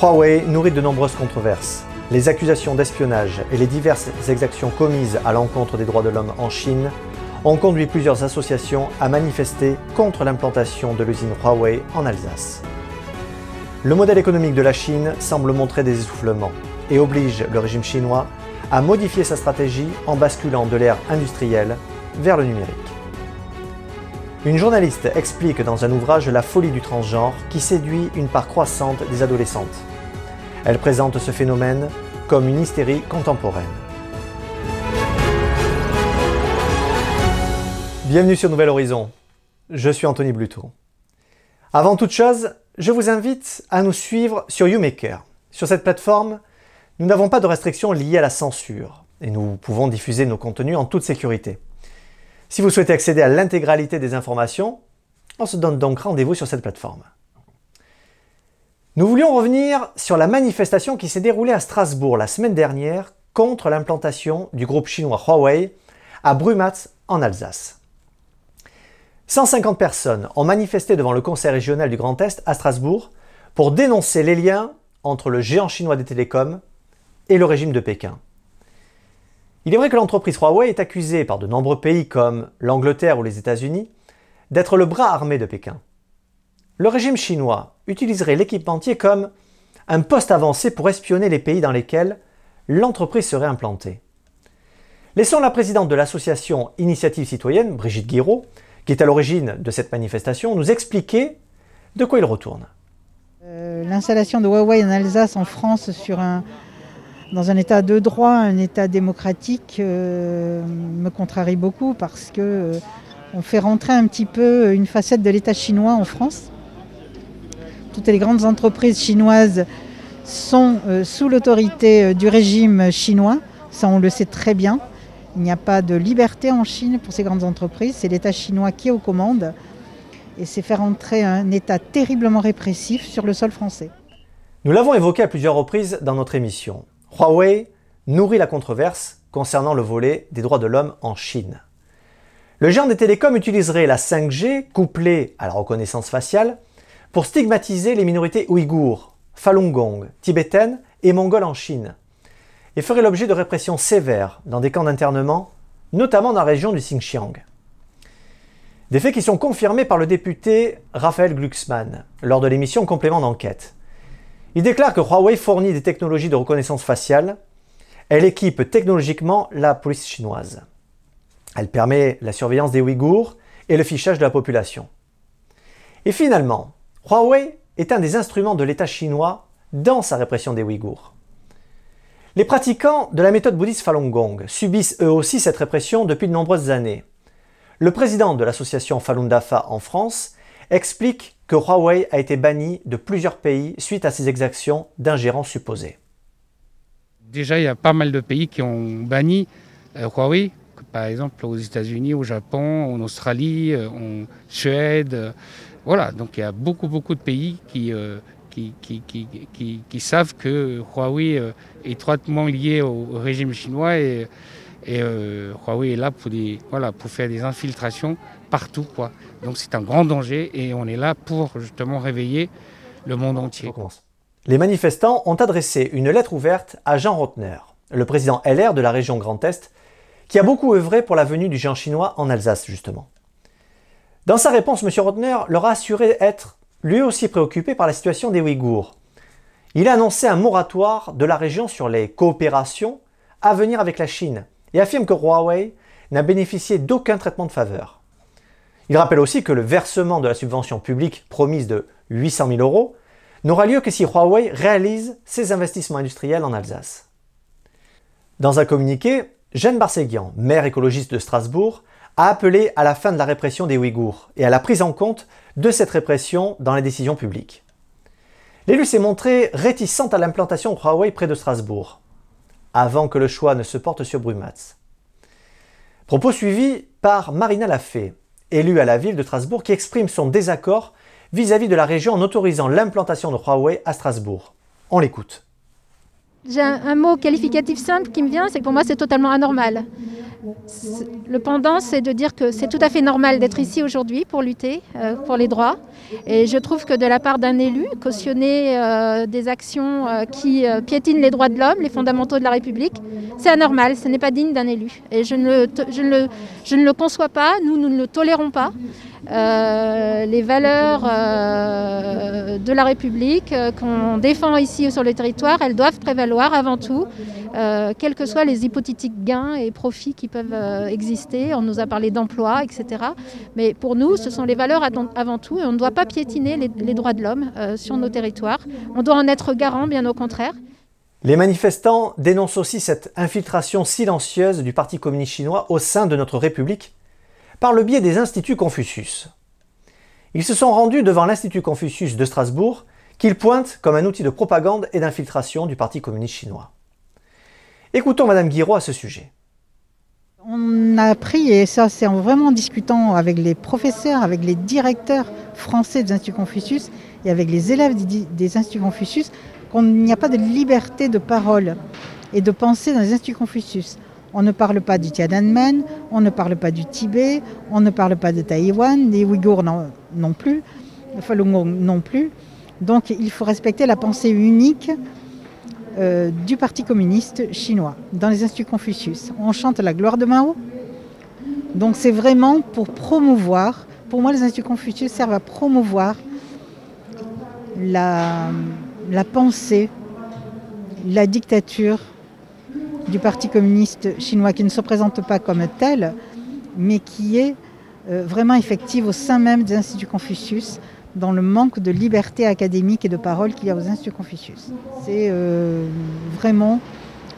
Huawei nourrit de nombreuses controverses. Les accusations d'espionnage et les diverses exactions commises à l'encontre des droits de l'homme en Chine ont conduit plusieurs associations à manifester contre l'implantation de l'usine Huawei en Alsace. Le modèle économique de la Chine semble montrer des essoufflements et oblige le régime chinois à modifier sa stratégie en basculant de l'ère industrielle vers le numérique. Une journaliste explique dans un ouvrage la folie du transgenre qui séduit une part croissante des adolescentes. Elle présente ce phénomène comme une hystérie contemporaine. Bienvenue sur Nouvel Horizon. Je suis Anthony Bluto. Avant toute chose, je vous invite à nous suivre sur YouMaker. Sur cette plateforme, nous n'avons pas de restrictions liées à la censure et nous pouvons diffuser nos contenus en toute sécurité. Si vous souhaitez accéder à l'intégralité des informations, on se donne donc rendez-vous sur cette plateforme. Nous voulions revenir sur la manifestation qui s'est déroulée à Strasbourg la semaine dernière contre l'implantation du groupe chinois Huawei à Brumatz en Alsace. 150 personnes ont manifesté devant le Conseil régional du Grand Est à Strasbourg pour dénoncer les liens entre le géant chinois des télécoms et le régime de Pékin. Il est vrai que l'entreprise Huawei est accusée par de nombreux pays comme l'Angleterre ou les États-Unis d'être le bras armé de Pékin. Le régime chinois utiliserait l'équipementier comme un poste avancé pour espionner les pays dans lesquels l'entreprise serait implantée. Laissons la présidente de l'association Initiative Citoyenne, Brigitte Guiraud, qui est à l'origine de cette manifestation, nous expliquer de quoi il retourne. Euh, l'installation de Huawei en Alsace, en France, sur un, dans un État de droit, un État démocratique, euh, me contrarie beaucoup parce que euh, on fait rentrer un petit peu une facette de l'État chinois en France. Toutes les grandes entreprises chinoises sont euh, sous l'autorité du régime chinois, ça on le sait très bien. Il n'y a pas de liberté en Chine pour ces grandes entreprises, c'est l'État chinois qui est aux commandes et c'est faire rentrer un État terriblement répressif sur le sol français. Nous l'avons évoqué à plusieurs reprises dans notre émission. Huawei nourrit la controverse concernant le volet des droits de l'homme en Chine. Le géant des télécoms utiliserait la 5G couplée à la reconnaissance faciale pour stigmatiser les minorités ouïghours, Falun Gong, tibétaines et mongoles en Chine, et ferait l'objet de répressions sévères dans des camps d'internement, notamment dans la région du Xinjiang. Des faits qui sont confirmés par le député Raphaël Glucksmann lors de l'émission Complément d'enquête. Il déclare que Huawei fournit des technologies de reconnaissance faciale. Elle équipe technologiquement la police chinoise. Elle permet la surveillance des Ouïghours et le fichage de la population. Et finalement, Huawei est un des instruments de l'État chinois dans sa répression des Ouïghours. Les pratiquants de la méthode bouddhiste Falun Gong subissent eux aussi cette répression depuis de nombreuses années. Le président de l'association Falun Dafa en France explique que Huawei a été banni de plusieurs pays suite à ses exactions d'ingérence supposée. Déjà, il y a pas mal de pays qui ont banni euh, Huawei, par exemple aux États-Unis, au Japon, en Australie, euh, en Suède. Euh, voilà, donc il y a beaucoup, beaucoup de pays qui, qui, savent que Huawei est étroitement lié au régime chinois et et euh, Huawei est là pour, voilà, pour faire des infiltrations partout. Quoi. Donc c'est un grand danger et on est là pour justement réveiller le monde entier. Les manifestants ont adressé une lettre ouverte à Jean Rotner, le président LR de la région Grand Est, qui a beaucoup œuvré pour la venue du géant chinois en Alsace, justement. Dans sa réponse, M. Rotner leur a assuré être lui aussi préoccupé par la situation des Ouïghours. Il a annoncé un moratoire de la région sur les coopérations à venir avec la Chine, et affirme que Huawei n'a bénéficié d'aucun traitement de faveur. Il rappelle aussi que le versement de la subvention publique promise de 800 000 euros n'aura lieu que si Huawei réalise ses investissements industriels en Alsace. Dans un communiqué, Jeanne Barseguian, maire écologiste de Strasbourg, a appelé à la fin de la répression des Ouïghours et à la prise en compte de cette répression dans les décisions publiques. L'élu s'est montré réticente à l'implantation Huawei près de Strasbourg, avant que le choix ne se porte sur Brumatz. Propos suivi par Marina Lafay, élue à la ville de Strasbourg, qui exprime son désaccord vis-à-vis -vis de la région en autorisant l'implantation de Huawei à Strasbourg. On l'écoute j'ai un, mot qualificatif simple qui me vient, c'est que pour moi c'est totalement anormal. Le pendant, c'est de dire que c'est tout à fait normal d'être ici aujourd'hui pour lutter euh, pour les droits. Et je trouve que de la part d'un élu, cautionner euh, des actions euh, qui piétinent les droits de l'homme, les fondamentaux de la République, c'est anormal, ce n'est pas digne d'un élu. Et je ne, le, je, ne je ne le conçois pas, nous, nous ne le tolérons pas. Euh, les valeurs euh, de la République euh, qu'on défend ici sur le territoire, elles doivent prévaloir avant tout, quels que soient les hypothétiques gains et profits qui peuvent exister. On nous a parlé d'emploi, etc. Mais pour nous, ce sont les valeurs avant tout et on ne doit pas piétiner les droits de l'homme sur nos territoires. On doit en être garant, bien au contraire. Les manifestants dénoncent aussi cette infiltration silencieuse du Parti communiste chinois au sein de notre République par le biais des instituts Confucius. Ils se sont rendus devant l'Institut Confucius de Strasbourg, qu'ils pointent comme un outil de propagande et d'infiltration du Parti communiste chinois. Écoutons Madame Guiraud à ce sujet. On a appris, et ça c'est en vraiment discutant avec les professeurs, avec les directeurs français des instituts Confucius et avec les élèves des instituts Confucius, qu'on n'y a pas de liberté de parole et de pensée dans les instituts Confucius. On ne parle pas du Tiananmen, on ne parle pas du Tibet, on ne parle pas de Taïwan, des Ouïghours non, non plus, Falun Gong non plus. Donc il faut respecter la pensée unique euh, du Parti communiste chinois dans les instituts Confucius. On chante la gloire de Mao. Donc c'est vraiment pour promouvoir, pour moi les instituts Confucius servent à promouvoir la pensée, la dictature du Parti communiste chinois, qui ne se présente pas comme tel, mais qui est euh, vraiment effective au sein même des instituts Confucius, dans le manque de liberté académique et de parole qu'il y a aux instituts Confucius. C'est euh, vraiment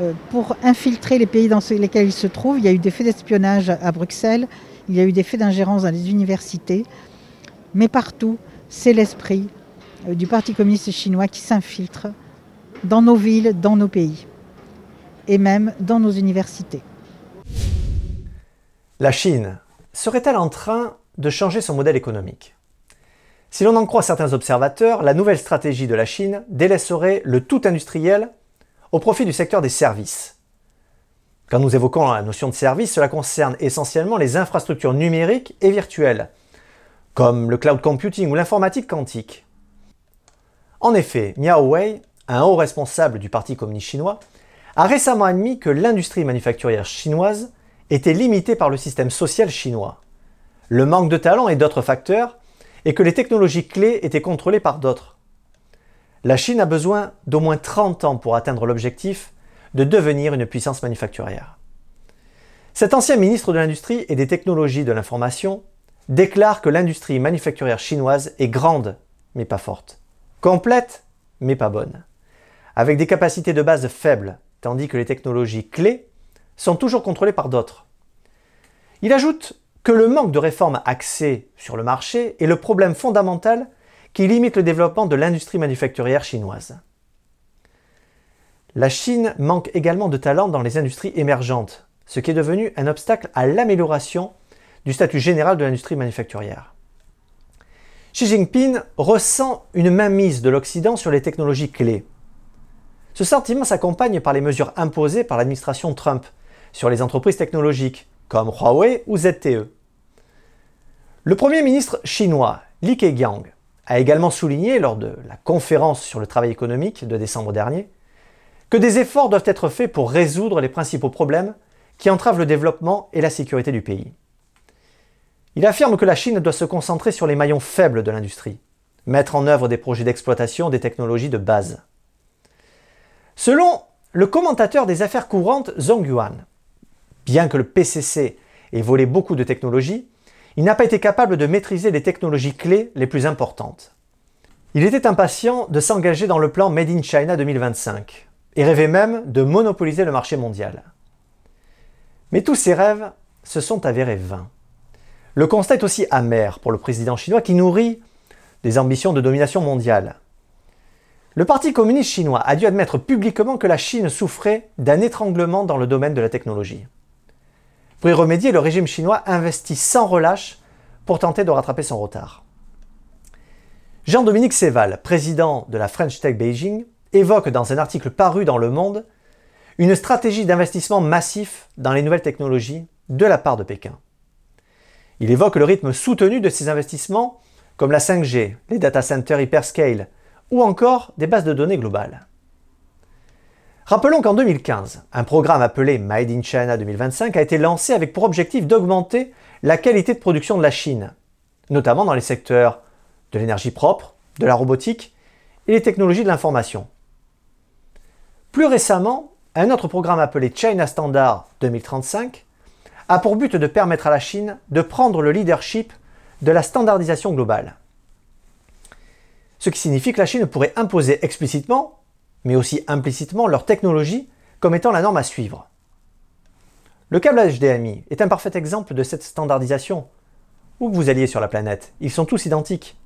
euh, pour infiltrer les pays dans lesquels ils se trouvent. Il y a eu des faits d'espionnage à Bruxelles, il y a eu des faits d'ingérence dans les universités, mais partout, c'est l'esprit du Parti communiste chinois qui s'infiltre dans nos villes, dans nos pays et même dans nos universités. La Chine serait-elle en train de changer son modèle économique Si l'on en croit certains observateurs, la nouvelle stratégie de la Chine délaisserait le tout industriel au profit du secteur des services. Quand nous évoquons la notion de service, cela concerne essentiellement les infrastructures numériques et virtuelles, comme le cloud computing ou l'informatique quantique. En effet, Miao Wei, un haut responsable du Parti communiste chinois, a récemment admis que l'industrie manufacturière chinoise était limitée par le système social chinois, le manque de talent et d'autres facteurs, et que les technologies clés étaient contrôlées par d'autres. La Chine a besoin d'au moins 30 ans pour atteindre l'objectif de devenir une puissance manufacturière. Cet ancien ministre de l'Industrie et des Technologies de l'Information déclare que l'industrie manufacturière chinoise est grande, mais pas forte, complète, mais pas bonne, avec des capacités de base faibles tandis que les technologies clés sont toujours contrôlées par d'autres. Il ajoute que le manque de réformes axées sur le marché est le problème fondamental qui limite le développement de l'industrie manufacturière chinoise. La Chine manque également de talent dans les industries émergentes, ce qui est devenu un obstacle à l'amélioration du statut général de l'industrie manufacturière. Xi Jinping ressent une mainmise de l'Occident sur les technologies clés, ce sentiment s'accompagne par les mesures imposées par l'administration Trump sur les entreprises technologiques, comme Huawei ou ZTE. Le Premier ministre chinois, Li Keqiang, a également souligné lors de la conférence sur le travail économique de décembre dernier que des efforts doivent être faits pour résoudre les principaux problèmes qui entravent le développement et la sécurité du pays. Il affirme que la Chine doit se concentrer sur les maillons faibles de l'industrie, mettre en œuvre des projets d'exploitation des technologies de base. Selon le commentateur des affaires courantes Zhong Yuan, bien que le PCC ait volé beaucoup de technologies, il n'a pas été capable de maîtriser les technologies clés les plus importantes. Il était impatient de s'engager dans le plan Made in China 2025 et rêvait même de monopoliser le marché mondial. Mais tous ces rêves se sont avérés vains. Le constat est aussi amer pour le président chinois qui nourrit des ambitions de domination mondiale. Le Parti communiste chinois a dû admettre publiquement que la Chine souffrait d'un étranglement dans le domaine de la technologie. Pour y remédier, le régime chinois investit sans relâche pour tenter de rattraper son retard. Jean-Dominique Séval, président de la French Tech Beijing, évoque dans un article paru dans Le Monde une stratégie d'investissement massif dans les nouvelles technologies de la part de Pékin. Il évoque le rythme soutenu de ces investissements, comme la 5G, les data centers hyperscale, ou encore des bases de données globales. Rappelons qu'en 2015, un programme appelé Made in China 2025 a été lancé avec pour objectif d'augmenter la qualité de production de la Chine, notamment dans les secteurs de l'énergie propre, de la robotique et les technologies de l'information. Plus récemment, un autre programme appelé China Standard 2035 a pour but de permettre à la Chine de prendre le leadership de la standardisation globale. Ce qui signifie que la Chine pourrait imposer explicitement, mais aussi implicitement, leur technologie comme étant la norme à suivre. Le câble HDMI est un parfait exemple de cette standardisation. Où que vous alliez sur la planète, ils sont tous identiques.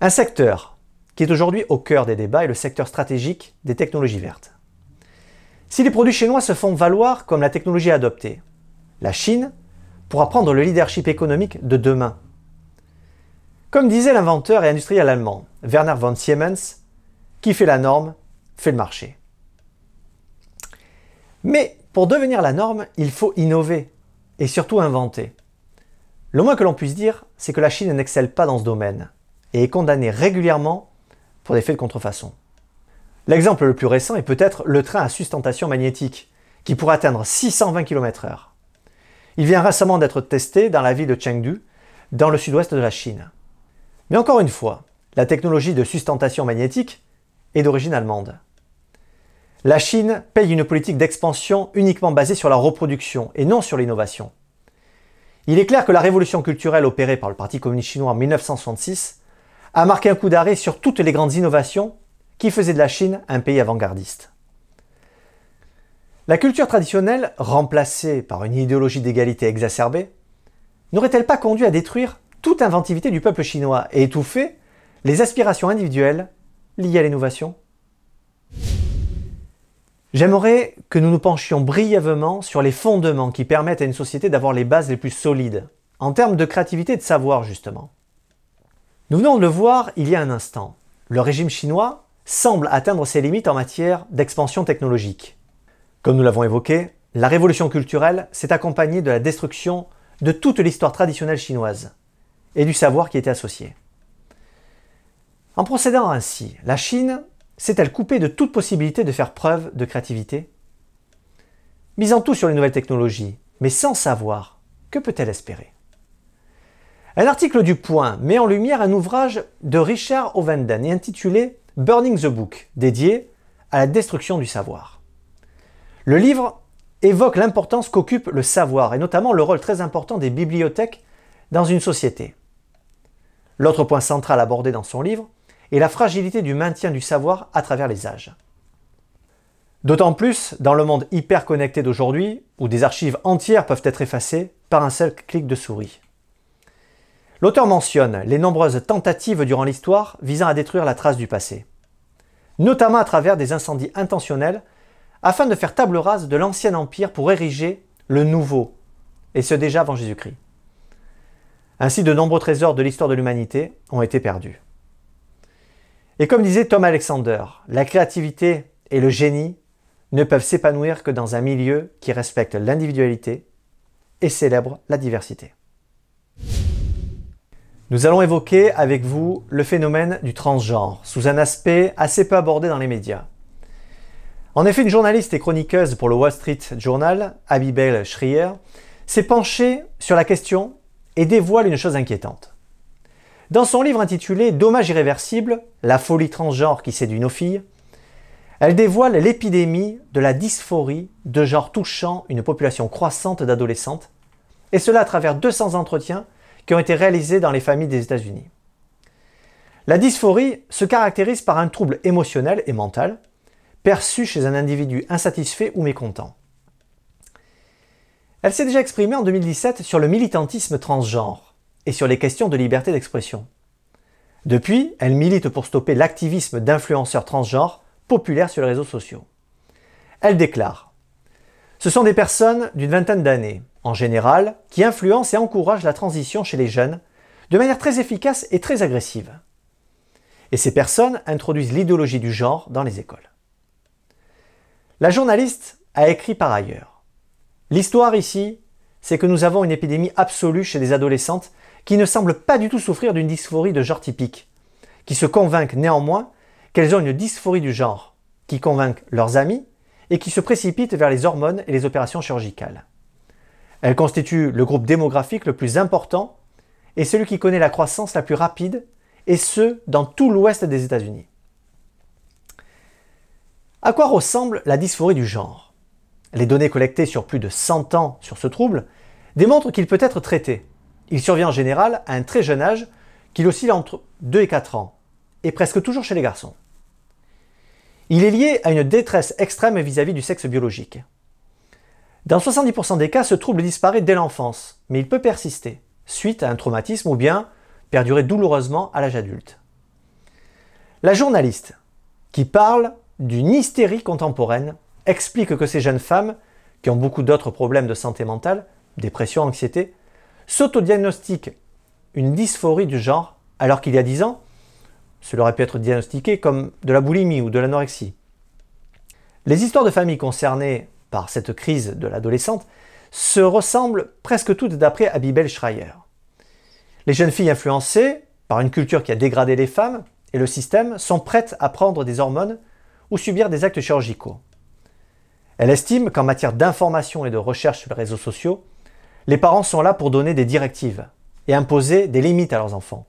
Un secteur qui est aujourd'hui au cœur des débats est le secteur stratégique des technologies vertes. Si les produits chinois se font valoir comme la technologie adoptée, la Chine pourra prendre le leadership économique de demain comme disait l'inventeur et industriel allemand Werner von Siemens, qui fait la norme fait le marché. Mais pour devenir la norme, il faut innover et surtout inventer. Le moins que l'on puisse dire, c'est que la Chine n'excelle pas dans ce domaine et est condamnée régulièrement pour des faits de contrefaçon. L'exemple le plus récent est peut-être le train à sustentation magnétique, qui pourrait atteindre 620 km/h. Il vient récemment d'être testé dans la ville de Chengdu, dans le sud-ouest de la Chine. Mais encore une fois, la technologie de sustentation magnétique est d'origine allemande. La Chine paye une politique d'expansion uniquement basée sur la reproduction et non sur l'innovation. Il est clair que la révolution culturelle opérée par le Parti communiste chinois en 1966 a marqué un coup d'arrêt sur toutes les grandes innovations qui faisaient de la Chine un pays avant-gardiste. La culture traditionnelle, remplacée par une idéologie d'égalité exacerbée, n'aurait-elle pas conduit à détruire toute inventivité du peuple chinois et étouffée, les aspirations individuelles liées à l'innovation J'aimerais que nous nous penchions brièvement sur les fondements qui permettent à une société d'avoir les bases les plus solides, en termes de créativité et de savoir justement. Nous venons de le voir il y a un instant. Le régime chinois semble atteindre ses limites en matière d'expansion technologique. Comme nous l'avons évoqué, la révolution culturelle s'est accompagnée de la destruction de toute l'histoire traditionnelle chinoise et du savoir qui était associé. En procédant ainsi, la Chine s'est-elle coupée de toute possibilité de faire preuve de créativité Misant tout sur les nouvelles technologies, mais sans savoir, que peut-elle espérer Un article du Point met en lumière un ouvrage de Richard Ovenden intitulé Burning the Book, dédié à la destruction du savoir. Le livre évoque l'importance qu'occupe le savoir et notamment le rôle très important des bibliothèques dans une société. L'autre point central abordé dans son livre est la fragilité du maintien du savoir à travers les âges. D'autant plus dans le monde hyper connecté d'aujourd'hui, où des archives entières peuvent être effacées par un seul clic de souris. L'auteur mentionne les nombreuses tentatives durant l'histoire visant à détruire la trace du passé, notamment à travers des incendies intentionnels, afin de faire table rase de l'ancien empire pour ériger le nouveau, et ce déjà avant Jésus-Christ. Ainsi, de nombreux trésors de l'histoire de l'humanité ont été perdus. Et comme disait Tom Alexander, la créativité et le génie ne peuvent s'épanouir que dans un milieu qui respecte l'individualité et célèbre la diversité. Nous allons évoquer avec vous le phénomène du transgenre, sous un aspect assez peu abordé dans les médias. En effet, une journaliste et chroniqueuse pour le Wall Street Journal, Abibel Schrier, s'est penchée sur la question et dévoile une chose inquiétante. Dans son livre intitulé Dommages irréversibles, la folie transgenre qui séduit nos filles, elle dévoile l'épidémie de la dysphorie de genre touchant une population croissante d'adolescentes, et cela à travers 200 entretiens qui ont été réalisés dans les familles des États-Unis. La dysphorie se caractérise par un trouble émotionnel et mental perçu chez un individu insatisfait ou mécontent. Elle s'est déjà exprimée en 2017 sur le militantisme transgenre et sur les questions de liberté d'expression. Depuis, elle milite pour stopper l'activisme d'influenceurs transgenres populaires sur les réseaux sociaux. Elle déclare Ce sont des personnes d'une vingtaine d'années, en général, qui influencent et encouragent la transition chez les jeunes de manière très efficace et très agressive. Et ces personnes introduisent l'idéologie du genre dans les écoles. La journaliste a écrit par ailleurs L'histoire ici, c'est que nous avons une épidémie absolue chez des adolescentes qui ne semblent pas du tout souffrir d'une dysphorie de genre typique, qui se convainquent néanmoins qu'elles ont une dysphorie du genre, qui convainquent leurs amis et qui se précipitent vers les hormones et les opérations chirurgicales. Elles constituent le groupe démographique le plus important et celui qui connaît la croissance la plus rapide, et ce, dans tout l'ouest des États-Unis. À quoi ressemble la dysphorie du genre les données collectées sur plus de 100 ans sur ce trouble démontrent qu'il peut être traité. Il survient en général à un très jeune âge, qu'il oscille entre 2 et 4 ans, et presque toujours chez les garçons. Il est lié à une détresse extrême vis-à-vis -vis du sexe biologique. Dans 70% des cas, ce trouble disparaît dès l'enfance, mais il peut persister, suite à un traumatisme ou bien perdurer douloureusement à l'âge adulte. La journaliste, qui parle d'une hystérie contemporaine, explique que ces jeunes femmes, qui ont beaucoup d'autres problèmes de santé mentale, dépression, anxiété, s'autodiagnostiquent une dysphorie du genre alors qu'il y a 10 ans, cela aurait pu être diagnostiqué comme de la boulimie ou de l'anorexie. Les histoires de familles concernées par cette crise de l'adolescente se ressemblent presque toutes d'après Abibel Schreier. Les jeunes filles influencées par une culture qui a dégradé les femmes et le système sont prêtes à prendre des hormones ou subir des actes chirurgicaux. Elle estime qu'en matière d'information et de recherche sur les réseaux sociaux, les parents sont là pour donner des directives et imposer des limites à leurs enfants.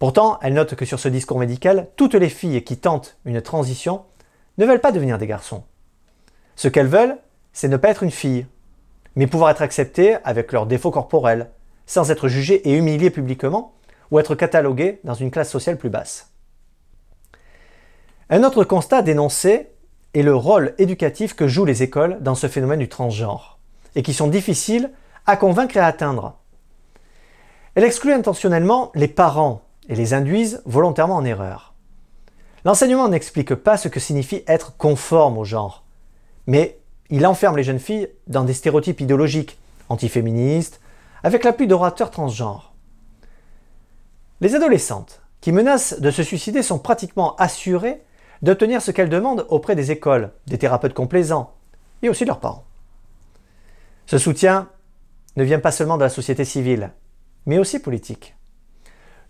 Pourtant, elle note que sur ce discours médical, toutes les filles qui tentent une transition ne veulent pas devenir des garçons. Ce qu'elles veulent, c'est ne pas être une fille, mais pouvoir être acceptées avec leurs défauts corporels, sans être jugées et humiliées publiquement, ou être cataloguées dans une classe sociale plus basse. Un autre constat dénoncé et le rôle éducatif que jouent les écoles dans ce phénomène du transgenre, et qui sont difficiles à convaincre et à atteindre. Elle exclut intentionnellement les parents et les induisent volontairement en erreur. L'enseignement n'explique pas ce que signifie être conforme au genre, mais il enferme les jeunes filles dans des stéréotypes idéologiques, antiféministes, avec l'appui d'orateurs transgenres. Les adolescentes qui menacent de se suicider sont pratiquement assurées d'obtenir ce qu'elles demandent auprès des écoles, des thérapeutes complaisants et aussi de leurs parents. Ce soutien ne vient pas seulement de la société civile, mais aussi politique.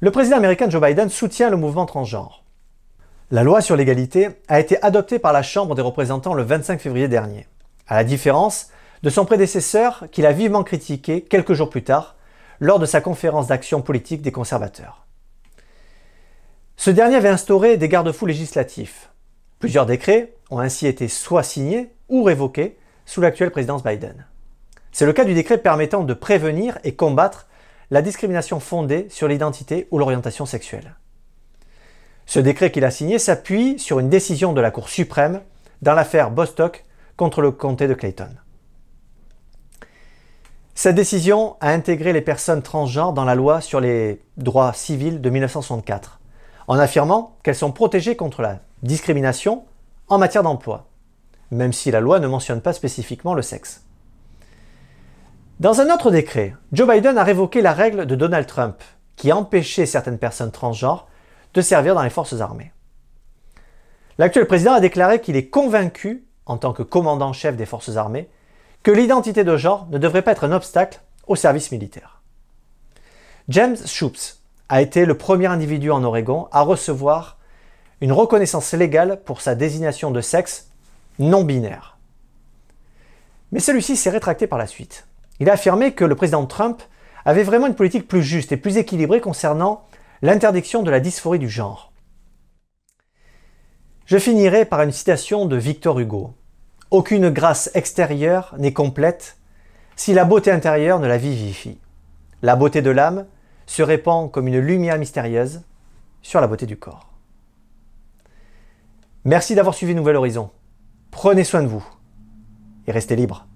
Le président américain Joe Biden soutient le mouvement transgenre. La loi sur l'égalité a été adoptée par la Chambre des représentants le 25 février dernier, à la différence de son prédécesseur qu'il a vivement critiqué quelques jours plus tard lors de sa conférence d'action politique des conservateurs. Ce dernier avait instauré des garde-fous législatifs. Plusieurs décrets ont ainsi été soit signés ou révoqués sous l'actuelle présidence Biden. C'est le cas du décret permettant de prévenir et combattre la discrimination fondée sur l'identité ou l'orientation sexuelle. Ce décret qu'il a signé s'appuie sur une décision de la Cour suprême dans l'affaire Bostock contre le comté de Clayton. Cette décision a intégré les personnes transgenres dans la loi sur les droits civils de 1964, en affirmant qu'elles sont protégées contre la discrimination en matière d'emploi, même si la loi ne mentionne pas spécifiquement le sexe. Dans un autre décret, Joe Biden a révoqué la règle de Donald Trump qui empêchait certaines personnes transgenres de servir dans les forces armées. L'actuel président a déclaré qu'il est convaincu, en tant que commandant-chef des forces armées, que l'identité de genre ne devrait pas être un obstacle au service militaire. James Schoops, a été le premier individu en Oregon à recevoir une reconnaissance légale pour sa désignation de sexe non binaire. Mais celui-ci s'est rétracté par la suite. Il a affirmé que le président Trump avait vraiment une politique plus juste et plus équilibrée concernant l'interdiction de la dysphorie du genre. Je finirai par une citation de Victor Hugo. Aucune grâce extérieure n'est complète si la beauté intérieure ne la vivifie. La beauté de l'âme, se répand comme une lumière mystérieuse sur la beauté du corps. Merci d'avoir suivi Nouvel Horizon. Prenez soin de vous et restez libre.